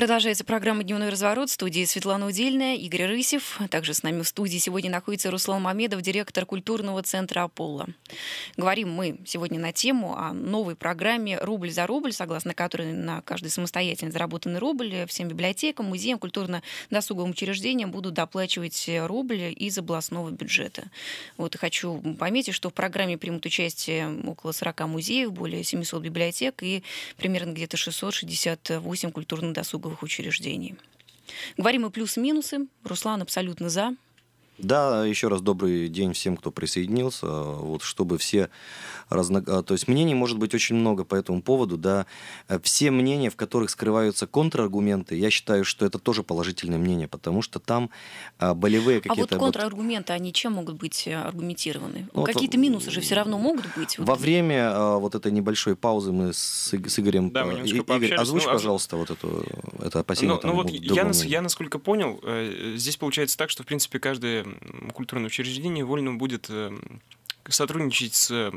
Продолжается программа «Дневной разворот» в студии Светлана Удельная, Игорь Рысев. Также с нами в студии сегодня находится Руслан Мамедов, директор культурного центра «Аполло». Говорим мы сегодня на тему о новой программе «Рубль за рубль», согласно которой на каждый самостоятельно заработанный рубль всем библиотекам, музеям, культурно-досуговым учреждениям будут доплачивать рубль из областного бюджета. Вот и хочу пометить, что в программе примут участие около 40 музеев, более 700 библиотек и примерно где-то 668 культурно-досуговых налоговых учреждений. Говорим и плюсы-минусы. Руслан абсолютно за. Да, еще раз добрый день всем, кто присоединился. Вот, чтобы все разно... А, то есть мнений может быть очень много по этому поводу. Да, э, все мнения, в которых скрываются контраргументы, я считаю, что это тоже положительное мнение, потому что там а, болевые а какие-то... А вот контраргументы, они чем могут быть э, аргументированы? Ну, вот, Какие-то минусы же все равно могут быть. Во вот. время вот этой небольшой паузы мы с, Игорем... Да, мы э, Игорь, озвучь, ну, пожалуйста, вот эту, это опасение. Ну, ну вот я, я, насколько понял, здесь получается так, что, в принципе, каждый культурное учреждение вольно будет эм, сотрудничать с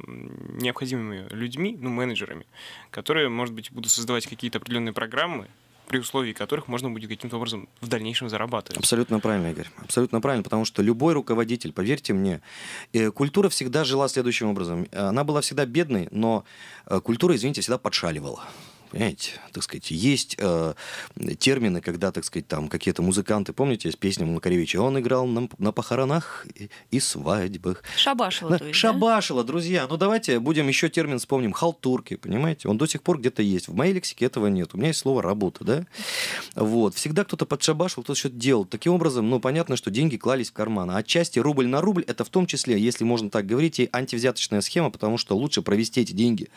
необходимыми людьми, ну, менеджерами, которые, может быть, будут создавать какие-то определенные программы, при условии которых можно будет каким-то образом в дальнейшем зарабатывать. Абсолютно правильно, Игорь. Абсолютно правильно, потому что любой руководитель, поверьте мне, э, культура всегда жила следующим образом. Э, она была всегда бедной, но э, культура, извините, всегда подшаливала. Понимаете, так сказать, есть э, термины, когда, так сказать, там какие-то музыканты, помните, с песней Макаревича, он играл на, на похоронах и, и свадьбах. Шабашило, на, то есть, Шабашила, да? друзья. Ну, давайте будем еще термин вспомним. Халтурки, понимаете? Он до сих пор где-то есть. В моей лексике этого нет. У меня есть слово «работа», да? Вот. Всегда кто-то подшабашил, кто-то что-то делал. Таким образом, ну, понятно, что деньги клались в карман. А отчасти рубль на рубль – это в том числе, если можно так говорить, и антивзяточная схема, потому что лучше провести эти деньги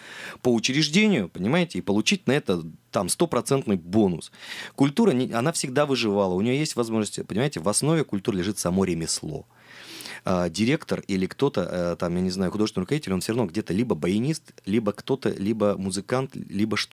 по учреждению, понимаете, и получить на это там стопроцентный бонус. Культура, она всегда выживала, у нее есть возможность, понимаете, в основе культуры лежит само ремесло а, директор или кто-то, э, там, я не знаю, художественный руководитель, он все равно где-то либо баянист, либо кто-то, либо музыкант, либо что